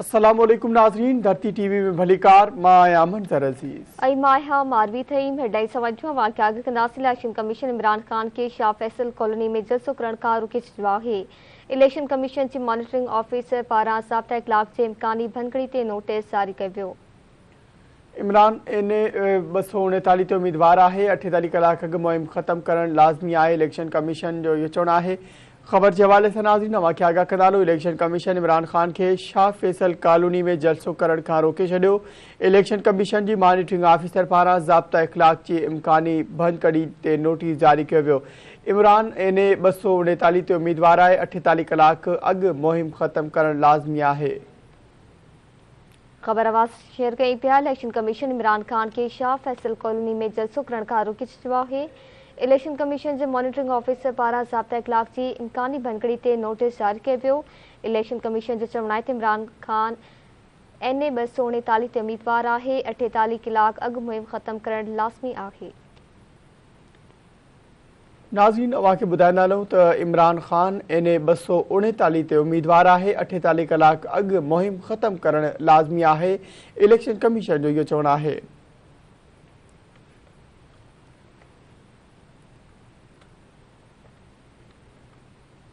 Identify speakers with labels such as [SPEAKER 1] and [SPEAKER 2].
[SPEAKER 1] असलम नाजरीन धरती टीवी में भलीकार मां आहियां मंज़र अज़ीज़
[SPEAKER 2] ऐं मां आहियां मारवी थईम हेडलाइन समझो मां खे आगे कंदासीं इलेक्शन कमीशन इमरान ख़ान के शाह फैसल कॉलोनी में जलसो करण का रोके छॾियो है इलेक्शन कमीशन जे मॉनिटरिंग ऑफिसर पारां साफ़्ता इख़लाक जे इम्कानी भनकड़ी ते नोटिस जारी कयो
[SPEAKER 1] इमरान एन ए ॿ सौ उणेतालीह ते तो उमेदवार आहे अठेतालीह कलाक अग मुहिम खत्म करणु लाज़मी है इलेक्शन कमीशन जो यो चवणु है खबर के हवाले से नाजीन वाक़ आगा कदालो इलेक्शन कमीशन इमरान ख़ान खे शाह फैसल कॉलोनी में जलसो करण खां रोके छॾियो इलेक्शन कमीशन जी मॉनिटरिंग ऑफिसर पारां ज़ाब्ता इख़लाक जी इम्कानी बंदि कड़ी ते नोटिस जारी कयो वियो इमरान एन ए ॿ सौ उणेतालीह ते उमेदवार आहे अठेतालीह कलाक अॻु मुहिम ख़तमु करणु लाज़मी आहे
[SPEAKER 2] खबर आवाज़ शहर के इंतिहा इलेक्शन कमीशन इमरान खान के शाह फैसल कॉलोनी में जलसो करण का रोके छॾियो आहे इलेक्शन कमीशन के मॉनिटरिंग ऑफिसर पारा जब्ता इखलाक की इम्कानी भनकड़ी से नोटिस जारी किया वियो इलेक्शन कमीशन के चवण है इमरान ख़ान एन ए ॿ सौ उणेतालीह ते उमेदवार आहे अठेतालीह कलाक अग मुहिम खत्म कर लाज़मी है
[SPEAKER 1] नाज़ीन अव्हां बुधा ॿुधाईंदा हलूं त तो इमरान ख़ान एन ए ॿ सौ उणेतालीह ते उमेदवार आहे कलाक अग मुहिम खत्म कर लाज़मी है इलेक्शन कमीशन जो यो चवण है